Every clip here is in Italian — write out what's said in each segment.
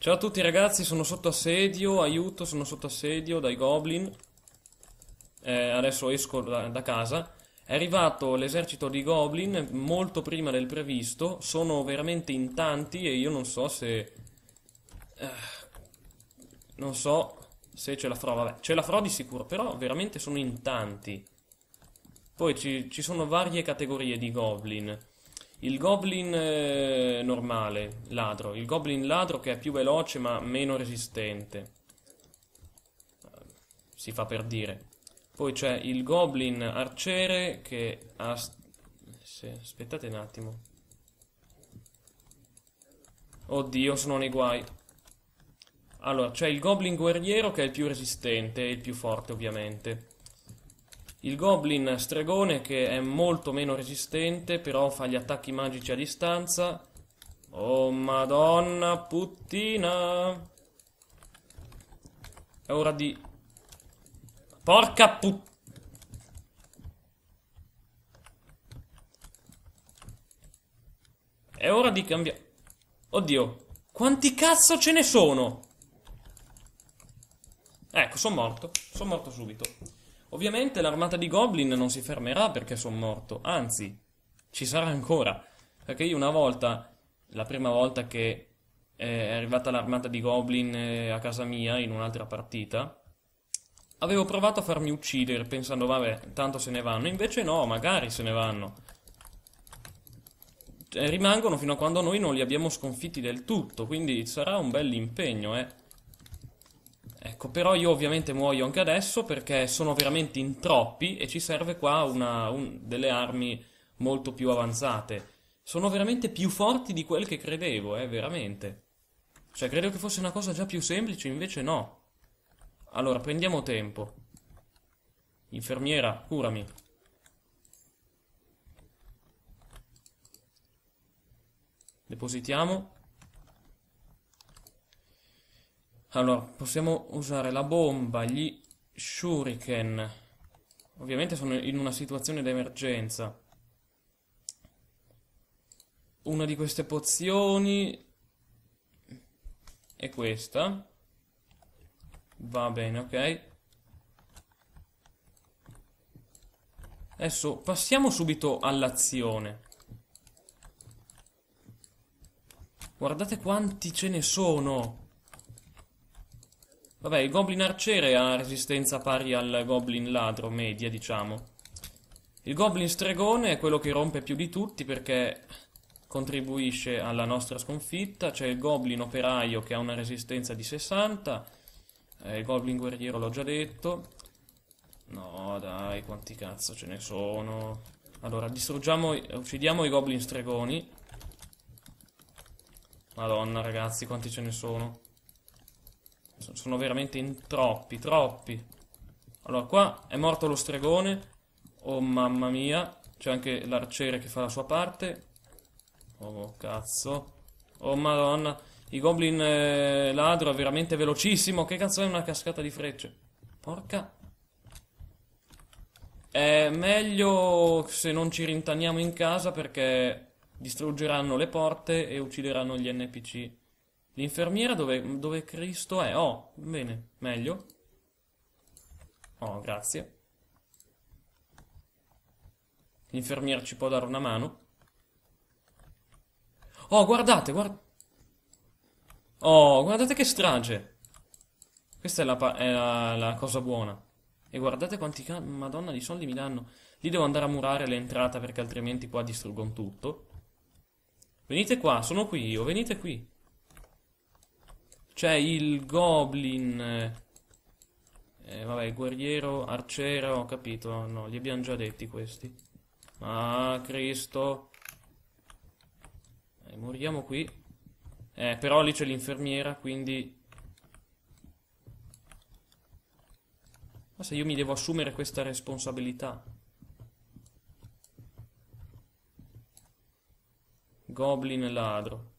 Ciao a tutti ragazzi, sono sotto assedio, aiuto, sono sotto assedio dai goblin. Eh, adesso esco da, da, casa. È arrivato l'esercito di goblin molto prima del previsto, sono veramente in tanti e io non so se... Eh, non so se ce la farò, vabbè, ce la farò di sicuro, però veramente sono in tanti. Poi ci, ci sono varie categorie di goblin. Il goblin eh, normale, ladro. Il goblin ladro che è più veloce ma meno resistente. Eh, si fa per dire. Poi c'è il goblin arciere che ha... Sì, aspettate un attimo. Oddio, sono nei guai. Allora, c'è il goblin guerriero che è il più resistente e il più forte ovviamente. Il Goblin Stregone che è molto meno resistente, però fa gli attacchi magici a distanza. Oh madonna puttina! È ora di... Porca put... È ora di cambiare... Oddio, quanti cazzo ce ne sono? Ecco, sono morto. Sono morto subito. Ovviamente l'armata di Goblin non si fermerà perché sono morto, anzi, ci sarà ancora. Perché io una volta, la prima volta che è arrivata l'armata di Goblin eh, a casa mia in un'altra partita, avevo provato a farmi uccidere pensando vabbè, tanto se ne vanno. Invece no, magari se ne vanno. Eh, rimangono fino a quando noi non li abbiamo sconfitti del tutto, quindi sarà un bel impegno, eh. Ecco, però io ovviamente muoio anche adesso perché sono veramente in troppi e ci serve qua una, un, delle armi molto più avanzate. Sono veramente più forti di quel che credevo, eh, veramente. Cioè, credo che fosse una cosa già più semplice, invece no. Allora, prendiamo tempo. Infermiera, curami. Depositiamo. Allora, possiamo usare la bomba, gli shuriken. Ovviamente sono in una situazione d'emergenza. Una di queste pozioni è questa. Va bene, ok. Adesso passiamo subito all'azione. Guardate quanti ce ne sono! Vabbè, il goblin arciere ha resistenza pari al goblin ladro, media, diciamo. Il goblin stregone è quello che rompe più di tutti perché contribuisce alla nostra sconfitta. C'è il goblin operaio che ha una resistenza di 60. Eh, il goblin guerriero l'ho già detto. No, dai, quanti cazzo ce ne sono. Allora, distruggiamo, uccidiamo i goblin stregoni. Madonna, ragazzi, quanti ce ne sono sono veramente in troppi, troppi. Allora, qua è morto lo stregone. Oh, mamma mia. C'è anche l'arciere che fa la sua parte. Oh, cazzo. Oh, madonna. I goblin eh, ladro è veramente velocissimo. Che cazzo è una cascata di frecce? Porca. È meglio se non ci rintaniamo in casa perché distruggeranno le porte e uccideranno gli NPC. L'infermiera dove, dove Cristo è? Oh, bene, meglio. Oh, grazie. L'infermiera ci può dare una mano. Oh, guardate, guardate. Oh, guardate che strage. Questa è la, è la, la cosa buona. E guardate quanti madonna di soldi mi danno. Lì devo andare a murare l'entrata perché altrimenti qua distruggono tutto. Venite qua, sono qui io, venite qui. C'è il goblin... Eh, eh, vabbè, guerriero, arciero, ho capito. No, li abbiamo già detti questi. Ah, Cristo. Eh, moriamo qui. Eh, però lì c'è l'infermiera, quindi... Ma se io mi devo assumere questa responsabilità... Goblin ladro.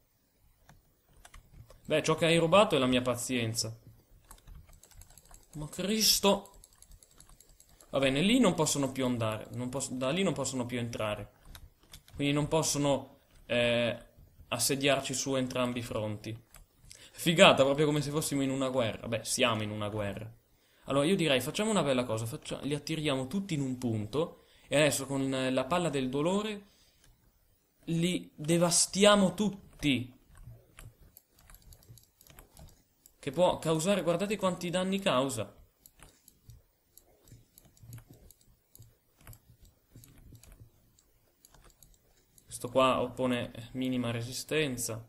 Beh, ciò che hai rubato è la mia pazienza. Ma Cristo... Va bene, lì non possono più andare. Posso, da lì non possono più entrare. Quindi non possono eh, assediarci su entrambi i fronti. Figata, proprio come se fossimo in una guerra. Beh, siamo in una guerra. Allora, io direi, facciamo una bella cosa. Faccia, li attiriamo tutti in un punto. E adesso con eh, la palla del dolore li devastiamo tutti. Che può causare, guardate quanti danni causa. Questo qua oppone minima resistenza.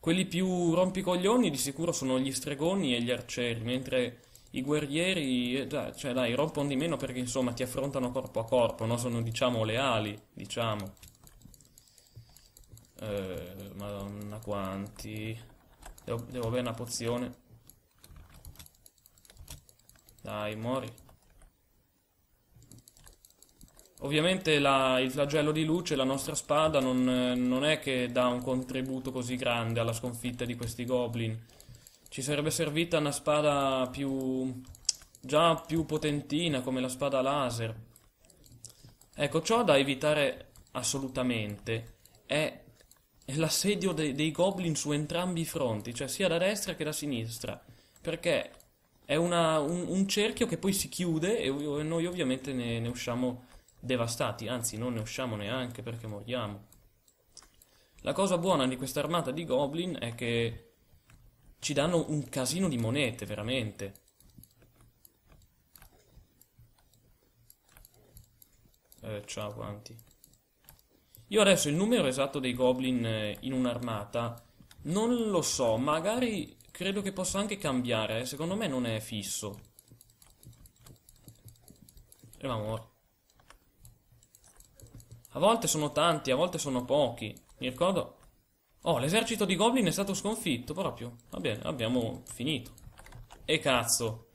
Quelli più rompicoglioni di sicuro sono gli stregoni e gli arcieri, mentre i guerrieri, eh, cioè dai, rompono di meno perché insomma ti affrontano corpo a corpo, no? Sono diciamo leali, diciamo. Eh, madonna quanti... Devo, devo avere una pozione. Dai, muori. Ovviamente la, il flagello di luce, la nostra spada, non, non, è che dà un contributo così grande alla sconfitta di questi goblin. Ci sarebbe servita una spada più... già più potentina, come la spada laser. Ecco, ciò da evitare assolutamente è l'assedio dei, dei goblin su entrambi i fronti, cioè sia da destra che da sinistra, perché è una, un, un, cerchio che poi si chiude e, e noi ovviamente ne, ne, usciamo devastati, anzi non ne usciamo neanche perché moriamo. La cosa buona di questa armata di goblin è che ci danno un casino di monete, veramente. Eh, ciao quanti. Io adesso il numero esatto dei goblin eh, in un'armata non lo so, magari credo che possa anche cambiare, eh, secondo me non è fisso. E va l'amore. A volte sono tanti, a volte sono pochi. Mi ricordo... Oh, l'esercito di Goblin è stato sconfitto, proprio. Va bene, abbiamo finito. E cazzo.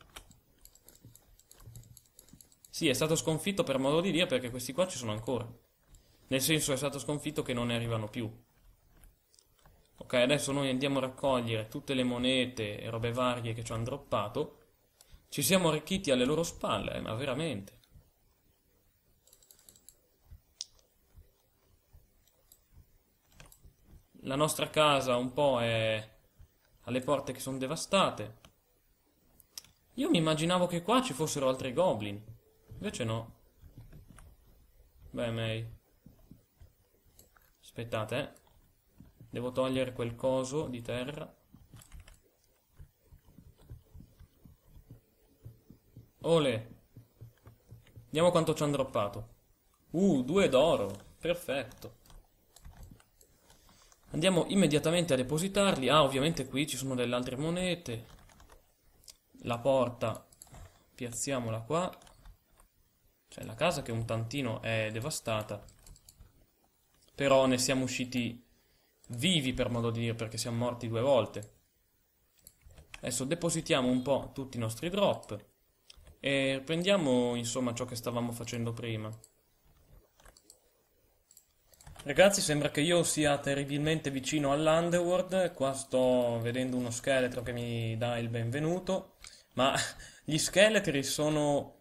Sì, è stato sconfitto per modo di dire, perché questi qua ci sono ancora. Nel senso è stato sconfitto che non ne arrivano più. Ok, adesso noi andiamo a raccogliere tutte le monete e robe varie che ci hanno droppato. Ci siamo arricchiti alle loro spalle, eh, ma veramente. La nostra casa un po' è alle porte che sono devastate. Io mi immaginavo che qua ci fossero altri goblin. Invece no. Beh, May. Aspettate, eh. Devo togliere quel coso di terra. Ole. Vediamo quanto ci hanno droppato. Uh, due d'oro. Perfetto. Andiamo immediatamente a depositarli. Ah, ovviamente qui ci sono delle altre monete. La porta. Piazziamola qua. Cioè, la casa che un tantino è devastata però ne siamo usciti vivi per modo di dire perché siamo morti due volte. Adesso depositiamo un po' tutti i nostri drop e prendiamo insomma ciò che stavamo facendo prima. Ragazzi sembra che io sia terribilmente vicino all'Underworld, qua sto vedendo uno scheletro che mi dà il benvenuto, ma gli scheletri sono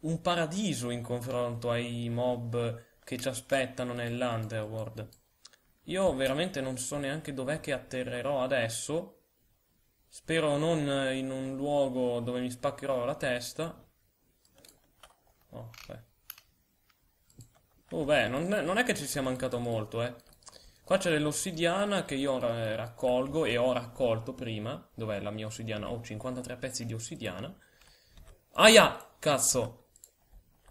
un paradiso in confronto ai mob che ci aspettano nell'Underworld. Io veramente non so neanche dov'è che atterrerò adesso. Spero non in un luogo dove mi spaccherò la testa. Oh, beh. Oh, beh, non è, non è che ci sia mancato molto, eh. Qua c'è dell'ossidiana che io eh, raccolgo e ho raccolto prima. Dov'è la mia ossidiana? Ho 53 pezzi di ossidiana. Aia! Cazzo!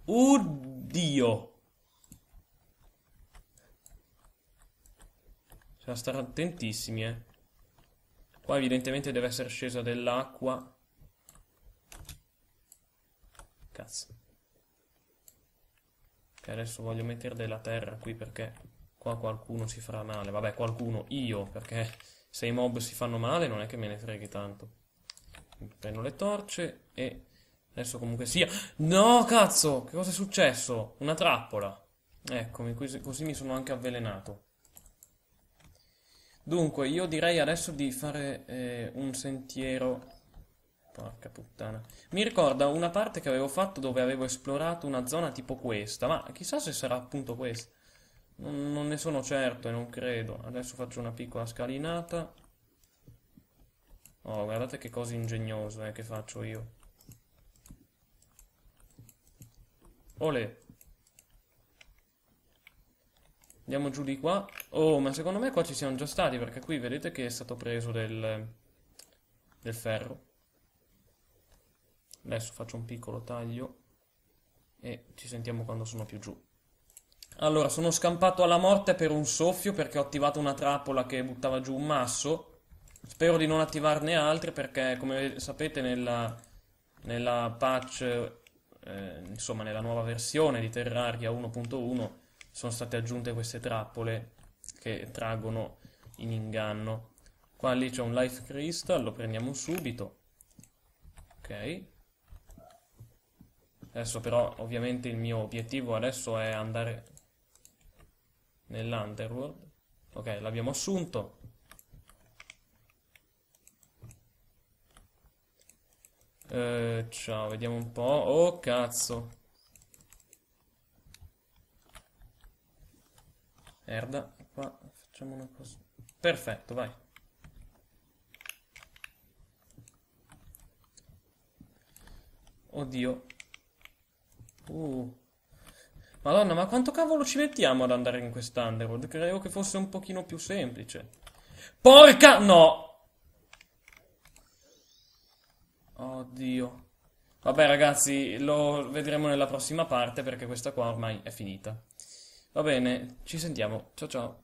Oddio! Bisogna stare attentissimi, eh. Qua evidentemente deve essere scesa dell'acqua. Cazzo. Che adesso voglio mettere della terra qui perché qua qualcuno si farà male. Vabbè, qualcuno, io, perché se i mob si fanno male non è che me ne freghi tanto. Prendo le torce e... Adesso comunque sia... No, cazzo! Che cosa è successo? Una trappola! Eccomi, così, così mi sono anche avvelenato. Dunque, io direi adesso di fare eh, un sentiero... Porca puttana. Mi ricorda una parte che avevo fatto dove avevo esplorato una zona tipo questa, ma chissà se sarà appunto questa. Non, non ne sono certo e non credo. Adesso faccio una piccola scalinata. Oh, guardate che cose ingegnose eh, che faccio io. Ole. Andiamo giù di qua. Oh, ma secondo me qua ci siamo già stati, perché qui vedete che è stato preso del, del ferro. Adesso faccio un piccolo taglio e ci sentiamo quando sono più giù. Allora, sono scampato alla morte per un soffio perché ho attivato una trappola che buttava giù un masso. Spero di non attivarne altre perché, come sapete, nella, nella patch, eh, insomma, nella nuova versione di Terraria 1.1 sono state aggiunte queste trappole che traggono in inganno. Qua lì c'è un Life Crystal, lo prendiamo subito. Ok. Adesso però ovviamente il mio obiettivo adesso è andare nell'Underworld. Ok, l'abbiamo assunto. Eh, ciao, vediamo un po'. Oh, cazzo. merda, qua facciamo una cosa. Perfetto, vai. Oddio. Uh. Madonna, ma quanto cavolo ci mettiamo ad andare in quest'underworld? Credevo che fosse un pochino più semplice. Porca... No! Oddio. Vabbè ragazzi, lo vedremo nella prossima parte perché questa qua ormai è finita. Va bene, ci sentiamo. Ciao ciao.